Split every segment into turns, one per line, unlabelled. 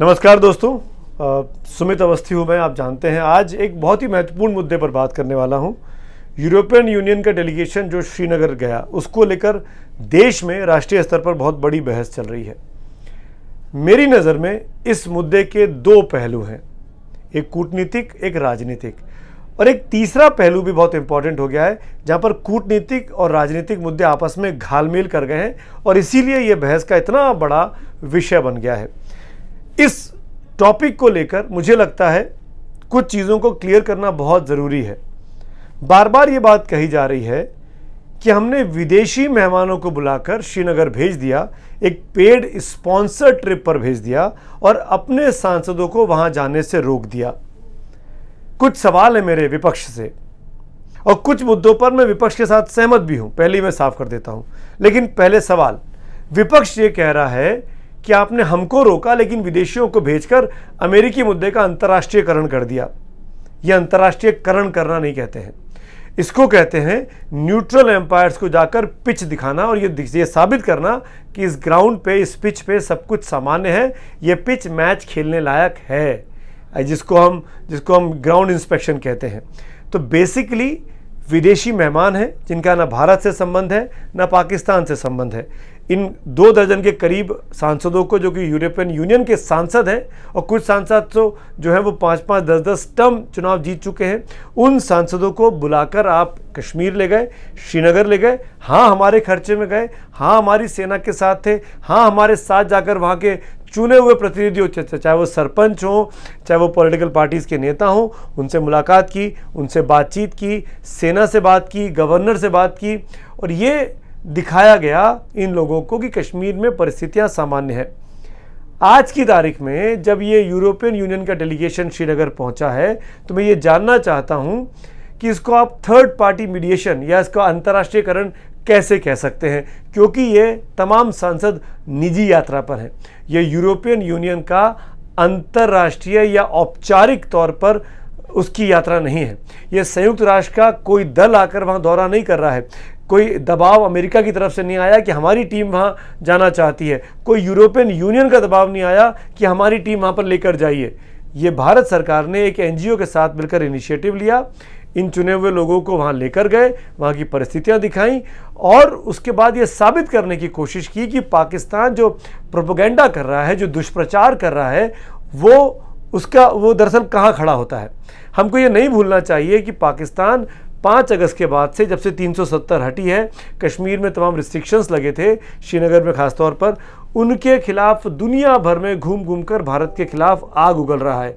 नमस्कार दोस्तों आ, सुमित अवस्थी हूँ मैं आप जानते हैं आज एक बहुत ही महत्वपूर्ण मुद्दे पर बात करने वाला हूँ यूरोपियन यूनियन का डेलीगेशन जो श्रीनगर गया उसको लेकर देश में राष्ट्रीय स्तर पर बहुत बड़ी बहस चल रही है मेरी नज़र में इस मुद्दे के दो पहलू हैं एक कूटनीतिक एक राजनीतिक और एक तीसरा पहलू भी बहुत इंपॉर्टेंट हो गया है जहाँ पर कूटनीतिक और राजनीतिक मुद्दे आपस में घालमेल कर गए हैं और इसीलिए ये बहस का इतना बड़ा विषय बन गया है इस टॉपिक को लेकर मुझे लगता है कुछ चीज़ों को क्लियर करना बहुत ज़रूरी है बार बार ये बात कही जा रही है कि हमने विदेशी मेहमानों को बुलाकर श्रीनगर भेज दिया एक पेड स्पॉन्सर ट्रिप पर भेज दिया और अपने सांसदों को वहां जाने से रोक दिया कुछ सवाल है मेरे विपक्ष से और कुछ मुद्दों पर मैं विपक्ष के साथ सहमत भी हूं पहले ही मैं साफ कर देता हूं लेकिन पहले सवाल विपक्ष ये कह रहा है कि आपने हमको रोका लेकिन विदेशियों को भेजकर अमेरिकी मुद्दे का अंतर्राष्ट्रीयकरण कर दिया यह अंतर्राष्ट्रीयकरण करना नहीं कहते हैं इसको कहते हैं न्यूट्रल एम्पायर्स को जाकर पिच दिखाना और ये ये साबित करना कि इस ग्राउंड पे इस पिच पे सब कुछ सामान्य है ये पिच मैच खेलने लायक है जिसको हम जिसको हम ग्राउंड इंस्पेक्शन कहते हैं तो बेसिकली विदेशी मेहमान हैं जिनका ना भारत से संबंध है ना पाकिस्तान से संबंध है इन दो दर्जन के करीब सांसदों को जो कि यूरोपियन यूनियन के सांसद हैं और कुछ सांसद तो जो है वो पाँच पाँच दस दस टर्म चुनाव जीत चुके हैं उन सांसदों को बुलाकर आप कश्मीर ले गए श्रीनगर ले गए हाँ हमारे खर्चे में गए हाँ हमारी सेना के साथ थे हाँ हमारे साथ जाकर वहाँ के चुने हुए प्रतिनिधि हो चाहे वो सरपंच हों चाहे वो पॉलिटिकल पार्टीज़ के नेता हों उनसे मुलाकात की उनसे बातचीत की सेना से बात की गवर्नर से बात की और ये दिखाया गया इन लोगों को कि कश्मीर में परिस्थितियां सामान्य है आज की तारीख में जब ये यूरोपियन यूनियन का डेलीगेशन श्रीनगर पहुंचा है तो मैं ये जानना चाहता हूं कि इसको आप थर्ड पार्टी मीडिएशन या इसका अंतर्राष्ट्रीयकरण कैसे कह सकते हैं क्योंकि ये तमाम सांसद निजी यात्रा पर हैं ये यूरोपियन यूनियन का अंतर्राष्ट्रीय या औपचारिक तौर पर उसकी यात्रा नहीं है ये संयुक्त राष्ट्र का कोई दल आकर वहाँ दौरा नहीं कर रहा है कोई दबाव अमेरिका की तरफ से नहीं आया कि हमारी टीम वहाँ जाना चाहती है कोई यूरोपियन यूनियन का दबाव नहीं आया कि हमारी टीम वहाँ पर लेकर जाइए ये भारत सरकार ने एक एनजीओ के साथ मिलकर इनिशिएटिव लिया इन चुने हुए लोगों को वहाँ लेकर गए वहाँ की परिस्थितियाँ दिखाई और उसके बाद ये साबित करने की कोशिश की कि पाकिस्तान जो प्रोपोगेंडा कर रहा है जो दुष्प्रचार कर रहा है वो उसका वो दरअसल कहाँ खड़ा होता है हमको ये नहीं भूलना चाहिए कि पाकिस्तान पाँच अगस्त के बाद से जब से 370 हटी है कश्मीर में तमाम रिस्ट्रिक्शंस लगे थे श्रीनगर में ख़ासतौर पर उनके खिलाफ दुनिया भर में घूम घूम कर भारत के खिलाफ आग उगल रहा है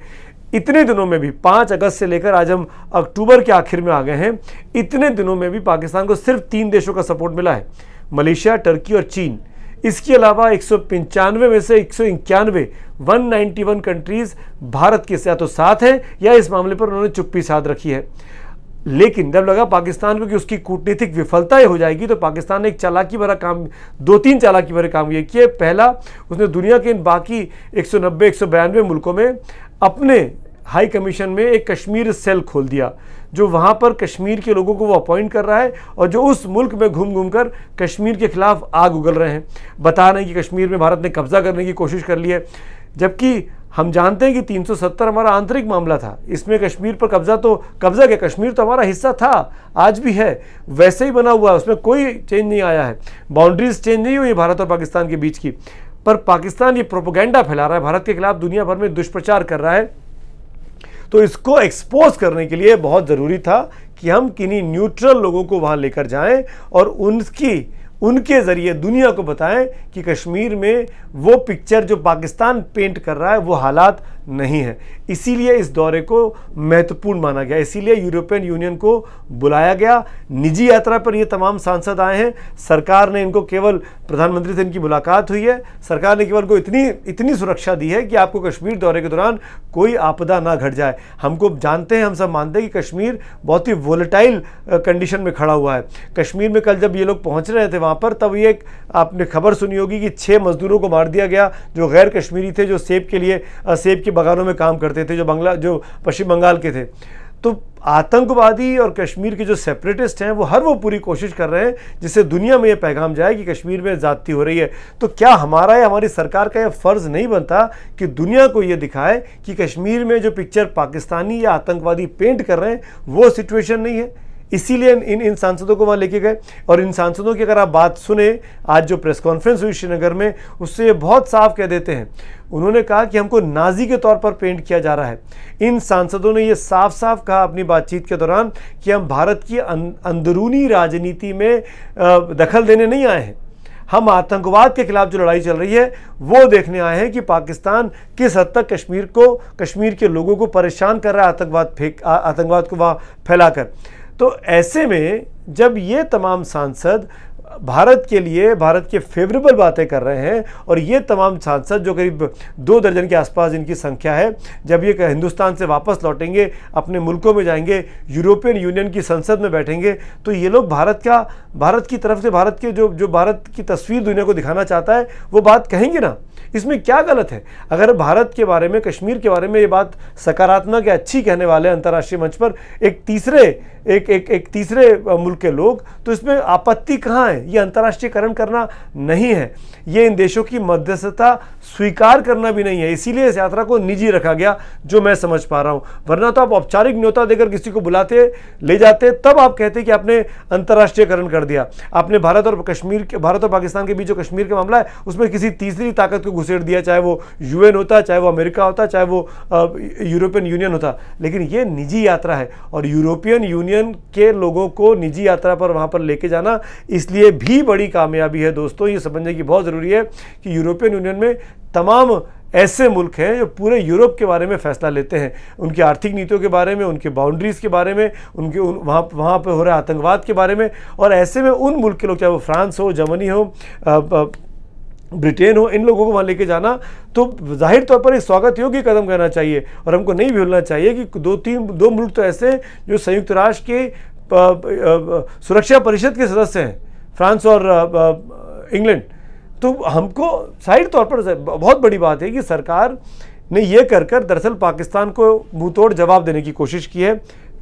इतने दिनों में भी पाँच अगस्त से लेकर आज हम अक्टूबर के आखिर में आ गए हैं इतने दिनों में भी पाकिस्तान को सिर्फ तीन देशों का सपोर्ट मिला है मलेशिया टर्की और चीन इसके अलावा एक में से एक सौ 191 कंट्रीज़ भारत के साथ तो साथ हैं या इस मामले पर उन्होंने चुप्पी साध रखी है लेकिन जब लगा पाकिस्तान को कि उसकी कूटनीतिक विफलता ही हो जाएगी तो पाकिस्तान ने एक चालाकी भरा काम दो तीन चालाकी भरे काम ये किए पहला उसने दुनिया के इन बाकी 190 192 मुल्कों में अपने हाई कमीशन में एक कश्मीर सेल खोल दिया जो वहाँ पर कश्मीर के लोगों को वो अपॉइंट कर रहा है और जो उस मुल्क में घूम घूम कर कश्मीर के खिलाफ आग उगल रहे हैं बता रहे हैं कि कश्मीर में भारत ने कब्ज़ा करने की कोशिश कर ली है जबकि हम जानते हैं कि 370 हमारा आंतरिक मामला था इसमें कश्मीर पर कब्जा तो कब्जा गया कश्मीर तो हमारा हिस्सा था आज भी है वैसे ही बना हुआ है उसमें कोई चेंज नहीं आया है बाउंड्रीज चेंज नहीं हुई भारत और पाकिस्तान के बीच की पर पाकिस्तान ये प्रोपोगेंडा फैला रहा है भारत के खिलाफ दुनिया भर में दुष्प्रचार कर रहा है तो इसको एक्सपोज करने के लिए बहुत ज़रूरी था कि हम किन्हीं न्यूट्रल लोगों को वहाँ लेकर जाएँ और उनकी उनके ज़रिए दुनिया को बताएं कि कश्मीर में वो पिक्चर जो पाकिस्तान पेंट कर रहा है वो हालात नहीं है इसीलिए इस दौरे को महत्वपूर्ण माना गया इसीलिए यूरोपियन यूनियन को बुलाया गया निजी यात्रा पर ये तमाम सांसद आए हैं सरकार ने इनको केवल प्रधानमंत्री से इनकी मुलाकात हुई है सरकार ने केवल को इतनी इतनी सुरक्षा दी है कि आपको कश्मीर दौरे के दौरान कोई आपदा ना घट जाए हमको जानते हैं हम सब मानते हैं कि कश्मीर बहुत ही वोलेटाइल कंडीशन में खड़ा हुआ है कश्मीर में कल जब ये लोग पहुँच रहे थे वहाँ पर तब ये आपने खबर सुनी होगी कि छः मजदूरों को मार दिया गया जो गैर कश्मीरी थे जो सेब के लिए सेब के बगानों में काम करते थे जो बंगला जो पश्चिम बंगाल के थे तो आतंकवादी और कश्मीर के जो सेपरेटिस्ट हैं वो हर वो पूरी कोशिश कर रहे हैं जिससे दुनिया में ये पैगाम जाए कि कश्मीर में ज़्यादती हो रही है तो क्या हमारा या हमारी सरकार का ये फ़र्ज़ नहीं बनता कि दुनिया को ये दिखाए कि कश्मीर में जो पिक्चर पाकिस्तानी या आतंकवादी पेंट कर रहे हैं वो सिचुएशन नहीं है इसीलिए इन इन सांसदों को वहाँ लेके गए और इन सांसदों की अगर आप बात सुने आज जो प्रेस कॉन्फ्रेंस हुई श्रीनगर में उससे ये बहुत साफ कह देते हैं उन्होंने कहा कि हमको नाजी के तौर पर पेंट किया जा रहा है इन सांसदों ने ये साफ साफ कहा अपनी बातचीत के दौरान कि हम भारत की अं, अंदरूनी राजनीति में दखल देने नहीं आए हैं हम आतंकवाद के खिलाफ जो लड़ाई चल रही है वो देखने आए हैं कि पाकिस्तान किस हद तक कश्मीर को कश्मीर के लोगों को परेशान कर रहा है आतंकवाद फेंक आतंकवाद को वहाँ फैलाकर तो ऐसे में जब ये तमाम सांसद भारत के लिए भारत के फेवरेबल बातें कर रहे हैं और ये तमाम सांसद जो करीब दो दर्जन के आसपास इनकी संख्या है जब ये हिंदुस्तान से वापस लौटेंगे अपने मुल्कों में जाएंगे यूरोपियन यूनियन की संसद में बैठेंगे तो ये लोग भारत का भारत की तरफ से भारत के जो जो भारत की तस्वीर दुनिया को दिखाना चाहता है वो बात कहेंगे ना इसमें क्या गलत है अगर भारत के बारे में कश्मीर के बारे में ये बात सकारात्मक या अच्छी कहने वाले अंतर्राष्ट्रीय मंच पर एक तीसरे एक एक, एक तीसरे मुल्क के लोग तो इसमें आपत्ति कहाँ है ये अंतर्राष्ट्रीयकरण करना नहीं है ये इन देशों की मध्यस्थता स्वीकार करना भी नहीं है इसीलिए इस यात्रा को निजी रखा गया जो मैं समझ पा रहा हूँ वरना तो आप औपचारिक न्योता देकर किसी को बुलाते ले जाते तब आप कहते कि आपने अंतर्राष्ट्रीयकरण कर दिया आपने भारत और कश्मीर के भारत और पाकिस्तान के बीच जो कश्मीर का मामला है उसमें किसी तीसरी ताकत को घुसेड़ दिया चाहे वो यूएन होता चाहे वो अमेरिका होता चाहे वो यूरोपियन यूनियन होता लेकिन ये निजी यात्रा है और यूरोपियन यूनियन के लोगों को निजी यात्रा पर वहाँ पर लेके जाना इसलिए भी बड़ी कामयाबी है दोस्तों ये समझने की बहुत ज़रूरी है कि यूरोपियन यूनियन में तमाम ऐसे मुल्क हैं जो पूरे यूरोप के बारे में फ़ैसला लेते हैं उनकी आर्थिक नीतियों के बारे में उनके बाउंड्रीज़ के बारे में उनके उन, वहाँ वहाँ पर हो रहे आतंकवाद के बारे में और ऐसे में उन मुल्क के लोग चाहे वो फ्रांस हो जर्मनी हो ब्रिटेन हो इन लोगों को वहाँ लेके जाना तो जाहिर तौर पर एक स्वागत योग्य कदम करना चाहिए और हमको नहीं भूलना चाहिए कि दो तीन दो मुल्क तो ऐसे हैं जो संयुक्त राष्ट्र के सुरक्षा परिषद के सदस्य हैं फ्रांस और इंग्लैंड तो हमको साइड तौर पर बहुत बड़ी बात है कि सरकार ने यह कर कर दरअसल पाकिस्तान को मुंह जवाब देने की कोशिश की है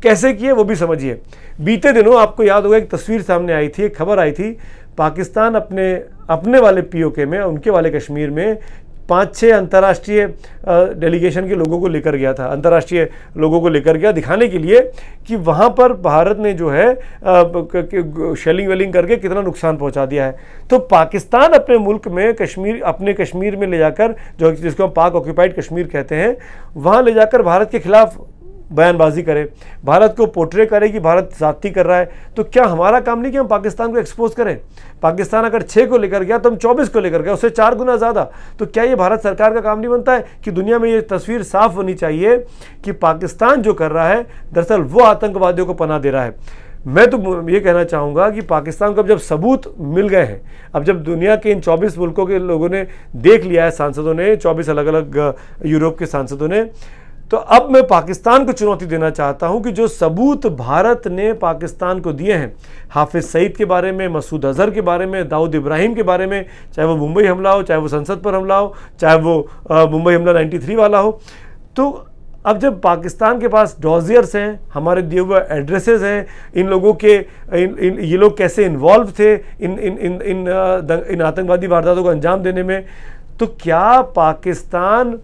कैसे किए वो भी समझिए बीते दिनों आपको याद होगा एक तस्वीर सामने आई थी एक खबर आई थी पाकिस्तान अपने अपने वाले पीओके में उनके वाले कश्मीर में पाँच छः अंतर्राष्ट्रीय डेलीगेशन के लोगों को लेकर गया था अंतर्राष्ट्रीय लोगों को लेकर गया दिखाने के लिए कि वहाँ पर भारत ने जो है शेलिंग वेलिंग करके कितना नुकसान पहुँचा दिया है तो पाकिस्तान अपने मुल्क में कश्मीर अपने कश्मीर में ले जाकर जो जिसको हम पाक ऑक्यूपाइड कश्मीर कहते हैं वहाँ ले जाकर भारत के खिलाफ बयानबाजी करे भारत को पोर्ट्रे करे कि भारत जाति कर रहा है तो क्या हमारा काम नहीं कि हम पाकिस्तान को एक्सपोज करें पाकिस्तान अगर छः को लेकर गया तो हम चौबीस को लेकर गए उससे चार गुना ज़्यादा तो क्या ये भारत सरकार का काम नहीं बनता है कि दुनिया में ये तस्वीर साफ होनी चाहिए कि पाकिस्तान जो कर रहा है दरअसल वो आतंकवादियों को पना दे रहा है मैं तो ये कहना चाहूँगा कि पाकिस्तान को अब जब सबूत मिल गए हैं अब जब दुनिया के इन 24 मुल्कों के लोगों ने देख लिया है सांसदों ने 24 अलग अलग यूरोप के सांसदों ने तो अब मैं पाकिस्तान को चुनौती देना चाहता हूं कि जो सबूत भारत ने पाकिस्तान को दिए हैं हाफिज़ सईद के बारे में मसूद अजहर के बारे में दाऊद इब्राहिम के बारे में चाहे वो मुंबई हमला हो चाहे वो संसद पर हमला हो चाहे वो मुंबई हमला 93 वाला हो तो अब जब पाकिस्तान के पास डॉजियर्स हैं हमारे दिए हुए एड्रेसेस हैं इन लोगों के इन, इन ये लोग कैसे इन्वॉल्व थे इन इन इन इन, इन आतंकवादी वारदातों को अंजाम देने में तो क्या पाकिस्तान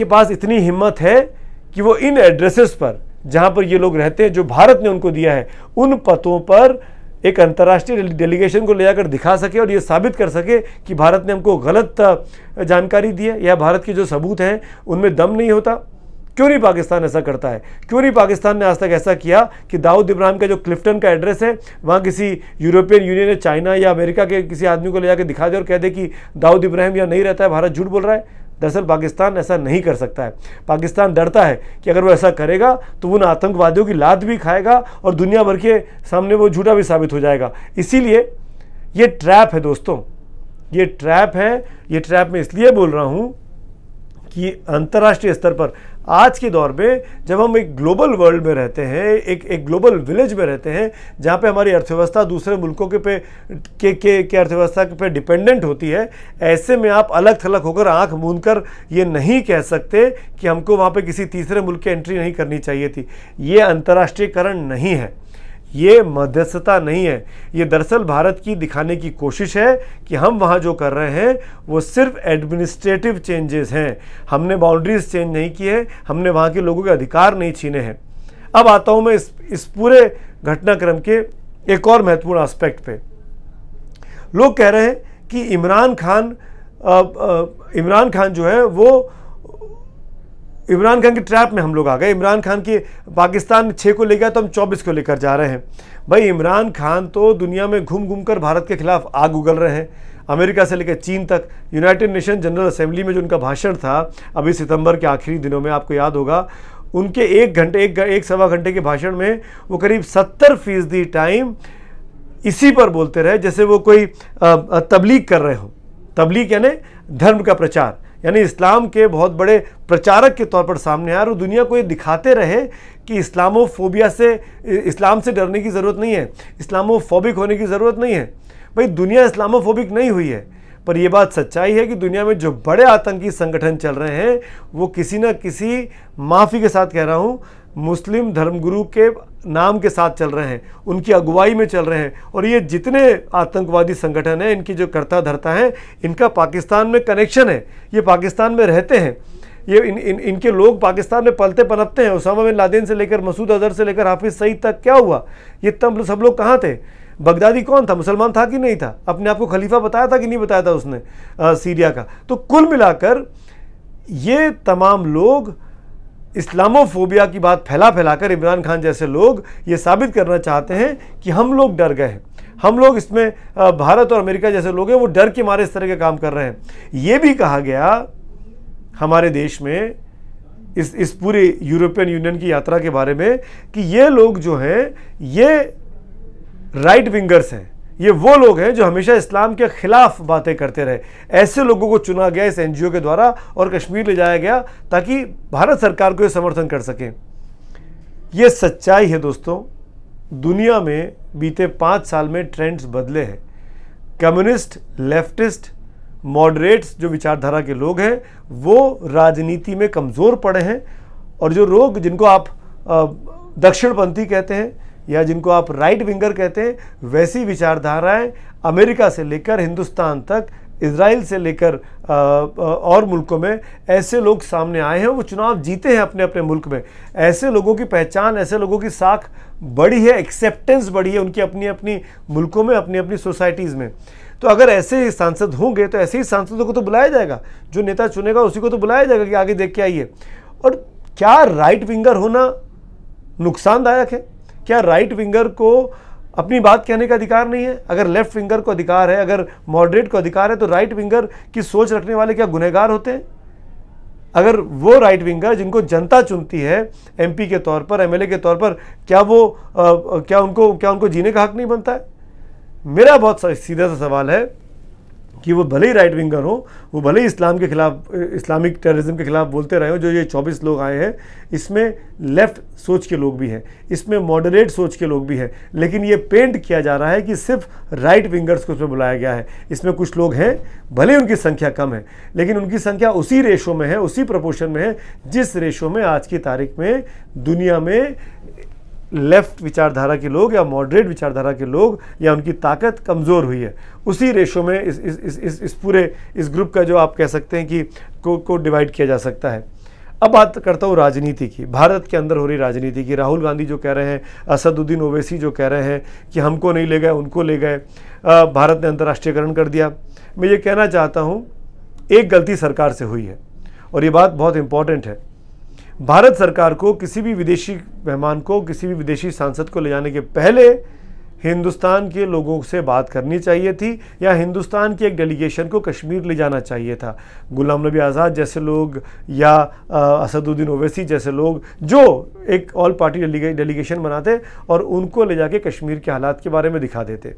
के पास इतनी हिम्मत है कि वो इन एड्रेसेस पर जहाँ पर ये लोग रहते हैं जो भारत ने उनको दिया है उन पतों पर एक अंतर्राष्ट्रीय डेलीगेशन को ले जाकर दिखा सके और ये साबित कर सके कि भारत ने हमको गलत जानकारी दी है या भारत के जो सबूत हैं उनमें दम नहीं होता क्यों नहीं पाकिस्तान ऐसा करता है क्यों नहीं पाकिस्तान ने आज तक ऐसा किया कि दाऊद इब्राहिम का जो क्लिफ्टन का एड्रेस है वहाँ किसी यूरोपियन यूनियन या चाइना या अमेरिका के किसी आदमी को ले जाकर दिखा दे और कह दे कि दाऊद इब्राहिम यहाँ नहीं रहता है भारत झूठ बोल रहा है दरअसल पाकिस्तान ऐसा नहीं कर सकता है पाकिस्तान डरता है कि अगर वो ऐसा करेगा तो उन आतंकवादियों की लात भी खाएगा और दुनिया भर के सामने वो झूठा भी साबित हो जाएगा इसीलिए ये ट्रैप है दोस्तों ये ट्रैप है ये ट्रैप मैं इसलिए बोल रहा हूँ कि अंतर्राष्ट्रीय स्तर पर आज के दौर में जब हम एक ग्लोबल वर्ल्ड में रहते हैं एक एक ग्लोबल विलेज में रहते हैं जहाँ पे हमारी अर्थव्यवस्था दूसरे मुल्कों के पे के के, के अर्थव्यवस्था के पे डिपेंडेंट होती है ऐसे में आप अलग थलग होकर आंख मूंद कर ये नहीं कह सकते कि हमको वहाँ पे किसी तीसरे मुल्क की एंट्री नहीं करनी चाहिए थी ये अंतर्राष्ट्रीयकरण नहीं है ये मध्यस्थता नहीं है ये दरअसल भारत की दिखाने की कोशिश है कि हम वहाँ जो कर रहे हैं वो सिर्फ एडमिनिस्ट्रेटिव चेंजेस हैं हमने बाउंड्रीज चेंज नहीं की है हमने वहाँ के लोगों के अधिकार नहीं छीने हैं अब आता हूँ मैं इस इस पूरे घटनाक्रम के एक और महत्वपूर्ण आस्पेक्ट पे लोग कह रहे हैं कि इमरान खान इमरान खान जो है वो इमरान खान के ट्रैप में हम लोग आ गए इमरान खान की पाकिस्तान में छः को ले गया तो हम चौबीस को लेकर जा रहे हैं भाई इमरान खान तो दुनिया में घूम घूम कर भारत के खिलाफ आग उगल रहे हैं अमेरिका से लेकर चीन तक यूनाइटेड नेशन जनरल असेंबली में जो उनका भाषण था अभी सितंबर के आखिरी दिनों में आपको याद होगा उनके एक घंटे एक, एक सवा घंटे के भाषण में वो करीब सत्तर फीसदी टाइम इसी पर बोलते रहे जैसे वो कोई तबलीग कर रहे हो तबलीग यानी धर्म का प्रचार यानी इस्लाम के बहुत बड़े प्रचारक के तौर पर सामने आए और दुनिया को ये दिखाते रहे कि इस्लामोफोबिया से इस्लाम से डरने की ज़रूरत नहीं है इस्लामोफोबिक होने की ज़रूरत नहीं है भाई दुनिया इस्लामोफोबिक नहीं हुई है पर यह बात सच्चाई है कि दुनिया में जो बड़े आतंकी संगठन चल रहे हैं वो किसी न किसी माफ़ी के साथ कह रहा हूँ मुस्लिम धर्मगुरु के नाम के साथ चल रहे हैं उनकी अगुवाई में चल रहे हैं और ये जितने आतंकवादी संगठन हैं इनकी जो करता धरता हैं इनका पाकिस्तान में कनेक्शन है ये पाकिस्तान में रहते हैं ये इन, इन इनके लोग पाकिस्तान में पलते पनपते हैं उसामा बिन लादेन से लेकर मसूद अजहर से लेकर हाफिज़ सईद तक क्या हुआ ये तब सब लोग कहाँ थे बगदादी कौन था मुसलमान था कि नहीं था अपने आप को खलीफा बताया था कि नहीं बताया था उसने आ, सीरिया का तो कुल मिलाकर ये तमाम लोग इस्लामोफोबिया की बात फैला फैलाकर इमरान खान जैसे लोग ये साबित करना चाहते हैं कि हम लोग डर गए हैं हम लोग इसमें भारत और अमेरिका जैसे लोग हैं वो डर के मारे इस तरह के काम कर रहे हैं ये भी कहा गया हमारे देश में इस इस पूरे यूरोपियन यूनियन की यात्रा के बारे में कि ये लोग जो हैं ये राइट विंगर्स हैं ये वो लोग हैं जो हमेशा इस्लाम के ख़िलाफ़ बातें करते रहे ऐसे लोगों को चुना गया इस एन के द्वारा और कश्मीर ले जाया गया ताकि भारत सरकार को ये समर्थन कर सकें ये सच्चाई है दोस्तों दुनिया में बीते पाँच साल में ट्रेंड्स बदले हैं कम्युनिस्ट लेफ्टिस्ट मॉडरेट्स जो विचारधारा के लोग हैं वो राजनीति में कमज़ोर पड़े हैं और जो लोग जिनको आप दक्षिणपंथी कहते हैं या जिनको आप राइट विंगर कहते हैं वैसी विचारधाराएं अमेरिका से लेकर हिंदुस्तान तक इसराइल से लेकर और मुल्कों में ऐसे लोग सामने आए हैं वो चुनाव जीते हैं अपने अपने मुल्क में ऐसे लोगों की पहचान ऐसे लोगों की साख बड़ी है एक्सेप्टेंस बड़ी है उनकी अपनी अपनी मुल्कों में अपनी अपनी सोसाइटीज़ में तो अगर ऐसे ही सांसद होंगे तो ऐसे ही सांसदों को तो बुलाया जाएगा जो नेता चुनेगा उसी को तो बुलाया जाएगा कि आगे देख के आइए और क्या राइट विंगर होना नुकसानदायक है क्या राइट विंगर को अपनी बात कहने का अधिकार नहीं है अगर लेफ्ट विंगर को अधिकार है अगर मॉडरेट को अधिकार है तो राइट विंगर की सोच रखने वाले क्या गुनहगार होते हैं अगर वो राइट विंगर जिनको जनता चुनती है एमपी के तौर पर एमएलए के तौर पर क्या वो आ, क्या उनको क्या उनको जीने का हक नहीं बनता है मेरा बहुत सीधा सा सवाल है कि वो भले ही राइट विंगर हो वो भले ही इस्लाम के खिलाफ इस्लामिक टेररिज्म के खिलाफ बोलते रहे हो जो ये 24 लोग आए हैं इसमें लेफ़्ट सोच के लोग भी हैं इसमें मॉडरेट सोच के लोग भी हैं लेकिन ये पेंट किया जा रहा है कि सिर्फ राइट विंगर्स को इसमें बुलाया गया है इसमें कुछ लोग हैं भले उनकी संख्या कम है लेकिन उनकी संख्या उसी रेशो में है उसी प्रपोर्शन में है जिस रेशो में आज की तारीख में दुनिया में लेफ्ट विचारधारा के लोग या मॉडरेट विचारधारा के लोग या उनकी ताकत कमज़ोर हुई है उसी रेशो में इस इस इस इस, पूरे इस ग्रुप का जो आप कह सकते हैं कि को को डिवाइड किया जा सकता है अब बात करता हूँ राजनीति की भारत के अंदर हो रही राजनीति की राहुल गांधी जो कह रहे हैं असदुद्दीन ओवैसी जो कह रहे हैं कि हमको नहीं ले गए उनको ले गए भारत ने अंतर्राष्ट्रीयकरण कर दिया मैं ये कहना चाहता हूँ एक गलती सरकार से हुई है और ये बात बहुत इम्पॉर्टेंट है भारत सरकार को किसी भी विदेशी मेहमान को किसी भी विदेशी सांसद को ले जाने के पहले हिंदुस्तान के लोगों से बात करनी चाहिए थी या हिंदुस्तान की एक डेलीगेशन को कश्मीर ले जाना चाहिए था गुलाम नबी आज़ाद जैसे लोग या असदुद्दीन ओवैसी जैसे लोग जो एक ऑल पार्टी डेलीगेशन बनाते और उनको ले जाके कश्मीर के हालात के बारे में दिखा देते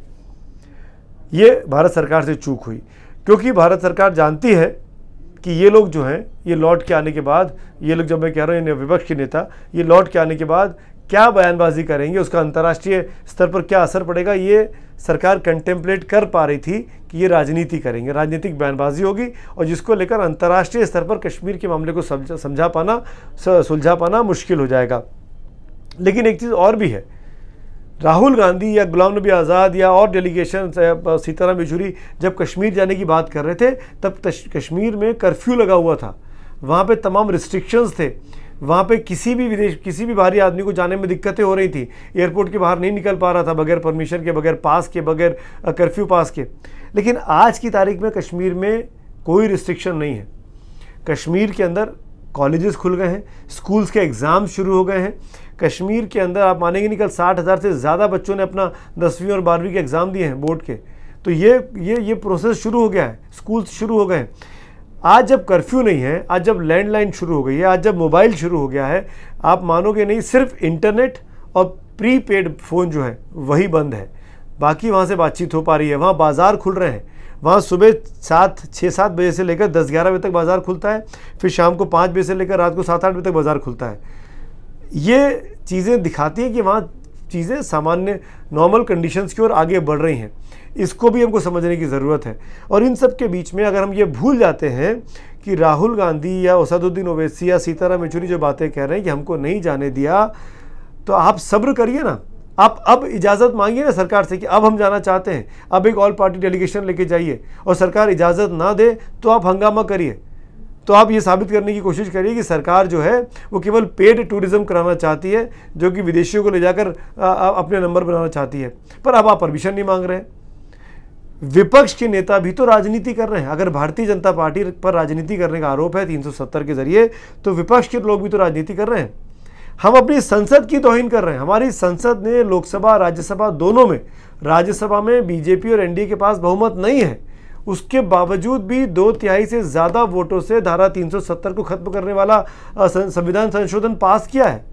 ये भारत सरकार से चूक हुई क्योंकि भारत सरकार जानती है कि ये लोग जो हैं ये लौट के आने के बाद ये लोग जब मैं कह रहा हूँ विपक्ष के नेता ये लौट के आने के बाद क्या बयानबाजी करेंगे उसका अंतर्राष्ट्रीय स्तर पर क्या असर पड़ेगा ये सरकार कंटेम्पलेट कर पा रही थी कि ये राजनीति करेंगे राजनीतिक बयानबाजी होगी और जिसको लेकर अंतर्राष्ट्रीय स्तर पर कश्मीर के मामले को समझा पाना सुलझा पाना मुश्किल हो जाएगा लेकिन एक चीज़ और भी है राहुल गांधी या गुलाम नबी आज़ाद या और डेलीगेशन सीताराम येचूरी जब कश्मीर जाने की बात कर रहे थे तब कश्मीर में कर्फ्यू लगा हुआ था वहाँ पे तमाम रिस्ट्रिक्शंस थे वहाँ पे किसी भी विदेश किसी भी बाहरी आदमी को जाने में दिक्कतें हो रही थी एयरपोर्ट के बाहर नहीं निकल पा रहा था बगैर परमिशन के बगैर पास के बगैर कर्फ्यू पास के लेकिन आज की तारीख में कश्मीर में कोई रिस्ट्रिक्शन नहीं है कश्मीर के अंदर कॉलेजेस खुल गए हैं स्कूल्स के एग्ज़ाम शुरू हो गए हैं कश्मीर के अंदर आप मानेंगे नहीं कल साठ हज़ार से ज़्यादा बच्चों ने अपना दसवीं और बारहवीं के एग्ज़ाम दिए हैं बोर्ड के तो ये ये ये प्रोसेस शुरू हो गया है स्कूल शुरू हो गए हैं आज जब कर्फ्यू नहीं है आज जब लैंडलाइन शुरू हो गई है आज जब मोबाइल शुरू हो गया है आप मानोगे नहीं सिर्फ इंटरनेट और प्री पेड फ़ोन जो है वही बंद है बाकी वहाँ से बातचीत हो पा रही है वहाँ बाज़ार खुल रहे हैं वहाँ सुबह सात छः सात बजे से लेकर दस ग्यारह बजे तक बाज़ार खुलता है फिर शाम को पाँच बजे से लेकर रात को सात आठ बजे तक बाज़ार खुलता है ये चीज़ें दिखाती हैं कि वहाँ चीज़ें सामान्य नॉर्मल कंडीशंस की ओर आगे बढ़ रही हैं इसको भी हमको समझने की ज़रूरत है और इन सब के बीच में अगर हम ये भूल जाते हैं कि राहुल गांधी या उसदुद्दीन ओवैसी या सीताराम येचुरी जो बातें कह रहे हैं कि हमको नहीं जाने दिया तो आप सब्र करिए ना आप अब इजाज़त मांगिए ना सरकार से कि अब हम जाना चाहते हैं अब एक ऑल पार्टी डेलीगेशन लेके जाइए और सरकार इजाज़त ना दे तो आप हंगामा करिए तो आप ये साबित करने की कोशिश करिए कि सरकार जो है वो केवल पेड टूरिज़्म कराना चाहती है जो कि विदेशियों को ले जाकर अपने नंबर बनाना चाहती है पर अब आप परमिशन नहीं मांग रहे विपक्ष के नेता भी तो राजनीति कर रहे हैं अगर भारतीय जनता पार्टी पर राजनीति करने का आरोप है 370 के जरिए तो विपक्ष के लोग भी तो राजनीति कर रहे हैं हम अपनी संसद की तोहिन कर रहे हैं हमारी संसद ने लोकसभा राज्यसभा दोनों में राज्यसभा में बीजेपी और एनडीए के पास बहुमत नहीं है उसके बावजूद भी दो तिहाई से ज़्यादा वोटों से धारा 370 को ख़त्म करने वाला संविधान संशोधन पास किया है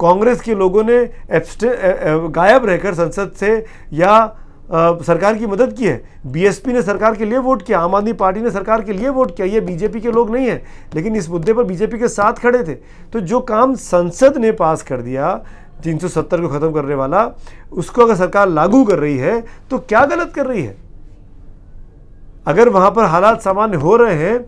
कांग्रेस के लोगों ने गायब रहकर संसद से या आ, सरकार की मदद की है बीएसपी ने सरकार के लिए वोट किया आम आदमी पार्टी ने सरकार के लिए वोट किया ये बीजेपी के लोग नहीं है लेकिन इस मुद्दे पर बीजेपी के साथ खड़े थे तो जो काम संसद ने पास कर दिया 370 को ख़त्म करने वाला उसको अगर सरकार लागू कर रही है तो क्या गलत कर रही है अगर वहां पर हालात सामान्य हो रहे हैं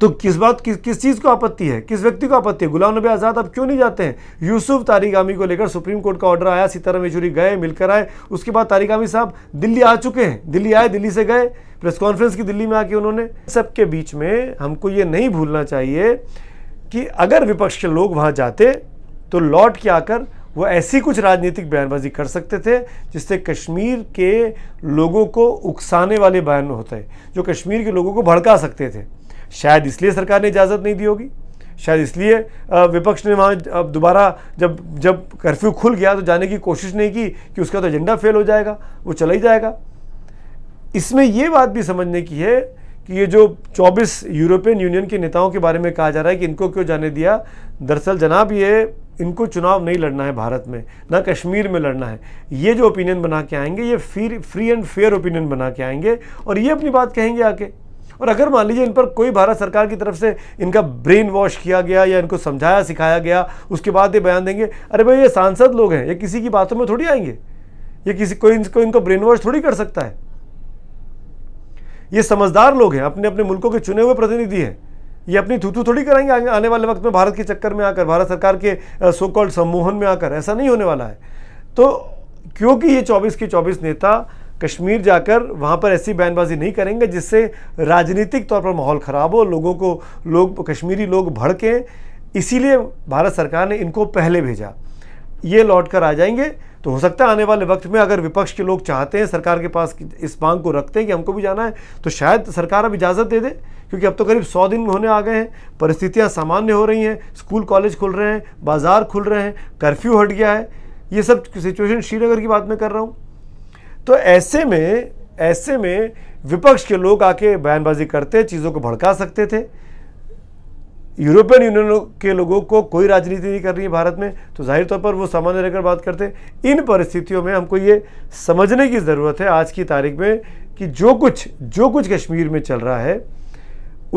तो किस बात किस किस चीज़ को आपत्ति है किस व्यक्ति को आपत्ति है गुलाम नबी आज़ाद अब क्यों नहीं जाते हैं यूसुफ तारीगामी को लेकर सुप्रीम कोर्ट का ऑर्डर आया सीताराम येचुरी गए मिलकर आए उसके बाद तारीगामी साहब दिल्ली आ चुके हैं दिल्ली आए दिल्ली से गए प्रेस कॉन्फ्रेंस की दिल्ली में आके उन्होंने सबके बीच में हमको ये नहीं भूलना चाहिए कि अगर विपक्ष के लोग वहाँ जाते तो लौट के आकर वो ऐसी कुछ राजनीतिक बयानबाजी कर सकते थे जिससे कश्मीर के लोगों को उकसाने वाले बयान होते जो कश्मीर के लोगों को भड़का सकते थे शायद इसलिए सरकार ने इजाज़त नहीं दी होगी शायद इसलिए विपक्ष ने वहाँ अब दोबारा जब जब कर्फ्यू खुल गया तो जाने की कोशिश नहीं की कि उसका तो एजेंडा फेल हो जाएगा वो चला ही जाएगा इसमें ये बात भी समझने की है कि ये जो 24 यूरोपियन यूनियन के नेताओं के बारे में कहा जा रहा है कि इनको क्यों जाने दिया दरअसल जनाब ये इनको चुनाव नहीं लड़ना है भारत में ना कश्मीर में लड़ना है ये जो ओपिनियन बना के आएंगे ये free free and fair opinion बना के आएंगे और ये अपनी बात कहेंगे आके और अगर मान लीजिए इन पर कोई भारत सरकार की तरफ से इनका ब्रेन वॉश किया गया या इनको समझाया सिखाया गया उसके बाद ये बयान देंगे अरे भाई ये सांसद लोग हैं ये किसी की बातों में थोड़ी आएंगे ये किसी कोई इनको, इनको ब्रेन वॉश थोड़ी कर सकता है ये समझदार लोग हैं अपने अपने मुल्कों के चुने हुए प्रतिनिधि हैं ये अपनी थूथू थोड़ी कराएंगे आने वाले वक्त में भारत के चक्कर में आकर भारत सरकार के सोकॉल्ड सम्मोहन में आकर ऐसा नहीं होने वाला है तो क्योंकि ये चौबीस के चौबीस नेता कश्मीर जाकर वहाँ पर ऐसी बयानबाजी नहीं करेंगे जिससे राजनीतिक तौर पर माहौल ख़राब हो लोगों को लोग कश्मीरी लोग भड़कें इसीलिए भारत सरकार ने इनको पहले भेजा ये लौट कर आ जाएंगे तो हो सकता है आने वाले वक्त में अगर विपक्ष के लोग चाहते हैं सरकार के पास इस मांग को रखते हैं कि हमको भी जाना है तो शायद सरकार अब इजाज़त दे दे क्योंकि अब तो करीब सौ दिन होने आ गए हैं परिस्थितियाँ सामान्य हो रही हैं स्कूल कॉलेज खुल रहे हैं बाज़ार खुल रहे हैं कर्फ्यू हट गया है ये सब सिचुएशन श्रीनगर की बात में कर रहा हूँ तो ऐसे में ऐसे में विपक्ष के लोग आके बयानबाजी करते चीज़ों को भड़का सकते थे यूरोपियन यूनियन के लोगों को कोई राजनीति नहीं करनी है भारत में तो जाहिर तौर पर वो सामान्य रहकर बात करते इन परिस्थितियों में हमको ये समझने की ज़रूरत है आज की तारीख में कि जो कुछ जो कुछ कश्मीर में चल रहा है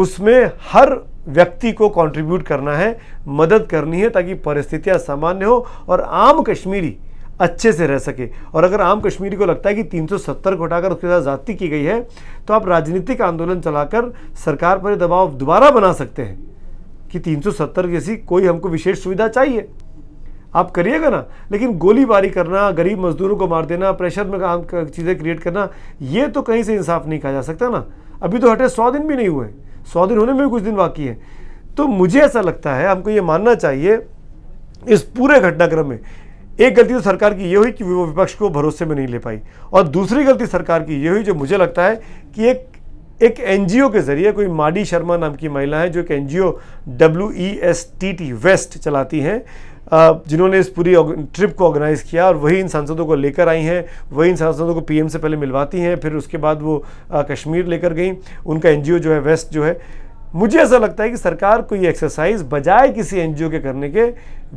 उसमें हर व्यक्ति को कंट्रीब्यूट करना है मदद करनी है ताकि परिस्थितियाँ सामान्य हो और आम कश्मीरी अच्छे से रह सके और अगर आम कश्मीरी को लगता है कि 370 को हटाकर उसके साथ जाति की गई है तो आप राजनीतिक आंदोलन चलाकर सरकार पर दबाव दोबारा बना सकते हैं कि 370 जैसी कोई हमको विशेष सुविधा चाहिए आप करिएगा ना लेकिन गोलीबारी करना गरीब मजदूरों को मार देना प्रेशर में काम चीज़ें क्रिएट करना ये तो कहीं से इंसाफ नहीं कहा जा सकता ना अभी तो हटे सौ दिन भी नहीं हुए सौ दिन होने में भी कुछ दिन बाकी है तो मुझे ऐसा लगता है हमको ये मानना चाहिए इस पूरे घटनाक्रम में एक गलती तो सरकार की ये हुई कि वो विपक्ष को भरोसे में नहीं ले पाई और दूसरी गलती सरकार की ये हुई जो मुझे लगता है कि एक एक एनजीओ के ज़रिए कोई माडी शर्मा नाम की महिला है जो एक NGO W E S T T west चलाती हैं जिन्होंने इस पूरी ट्रिप को ऑर्गेनाइज़ किया और वही इन सांसदों को लेकर आई हैं वही इन सांसदों को पीएम से पहले मिलवाती हैं फिर उसके बाद वो कश्मीर लेकर गई उनका एनजीओ जो है वेस्ट जो है मुझे ऐसा लगता है कि सरकार को ये एक्सरसाइज बजाय किसी एनजीओ के करने के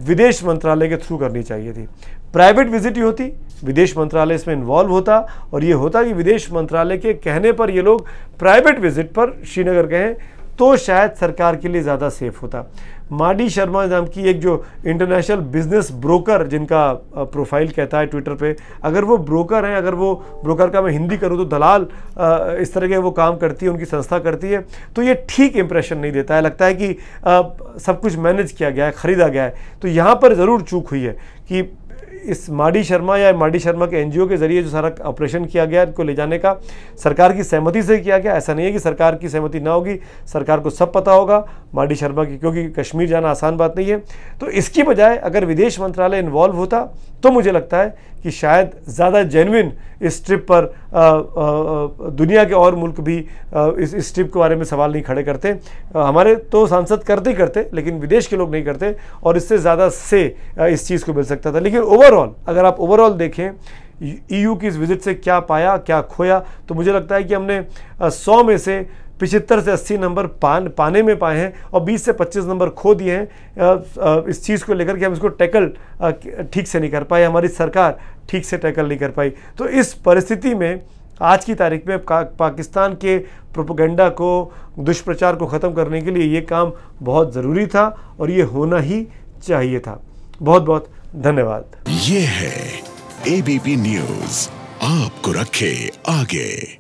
विदेश मंत्रालय के थ्रू करनी चाहिए थी प्राइवेट विजिट ही होती विदेश मंत्रालय इसमें इन्वॉल्व होता और ये होता कि विदेश मंत्रालय के कहने पर ये लोग प्राइवेट विजिट पर श्रीनगर गए तो शायद सरकार के लिए ज़्यादा सेफ होता माडी शर्मा नाम की एक जो इंटरनेशनल बिजनेस ब्रोकर जिनका प्रोफाइल कहता है ट्विटर पे अगर वो ब्रोकर हैं अगर वो ब्रोकर का मैं हिंदी करूँ तो दलाल इस तरह के वो काम करती है उनकी संस्था करती है तो ये ठीक इंप्रेशन नहीं देता है लगता है कि सब कुछ मैनेज किया गया है ख़रीदा गया है तो यहाँ पर ज़रूर चूक हुई है कि इस माडी शर्मा या माडी शर्मा के एनजीओ के ज़रिए जो सारा ऑपरेशन किया गया इनको ले जाने का सरकार की सहमति से किया गया ऐसा नहीं है कि सरकार की सहमति ना होगी सरकार को सब पता होगा माडी शर्मा की क्योंकि कश्मीर जाना आसान बात नहीं है तो इसकी बजाय अगर विदेश मंत्रालय इन्वॉल्व होता तो मुझे लगता है कि शायद ज़्यादा जेनविन इस ट्रिप पर आ, आ, दुनिया के और मुल्क भी आ, इस इस ट्रिप के बारे में सवाल नहीं खड़े करते आ, हमारे तो सांसद करते ही करते लेकिन विदेश के लोग नहीं करते और इससे ज़्यादा से इस चीज़ को मिल सकता था लेकिन ओवरऑल अगर आप ओवरऑल देखें ईयू की इस विज़िट से क्या पाया क्या खोया तो मुझे लगता है कि हमने सौ में से पिछहत्तर से अस्सी नंबर पान पाने में पाए हैं और बीस से पच्चीस नंबर खो दिए हैं इस चीज़ को लेकर कि हम इसको टैकल ठीक से नहीं कर पाए हमारी सरकार ठीक से टैकल नहीं कर पाई तो इस परिस्थिति में आज की तारीख में पाकिस्तान के प्रोपोगंडा को दुष्प्रचार को ख़त्म करने के लिए ये काम बहुत ज़रूरी था और ये होना ही चाहिए था बहुत बहुत धन्यवाद ये है एबीपी न्यूज़ आपको रखे आगे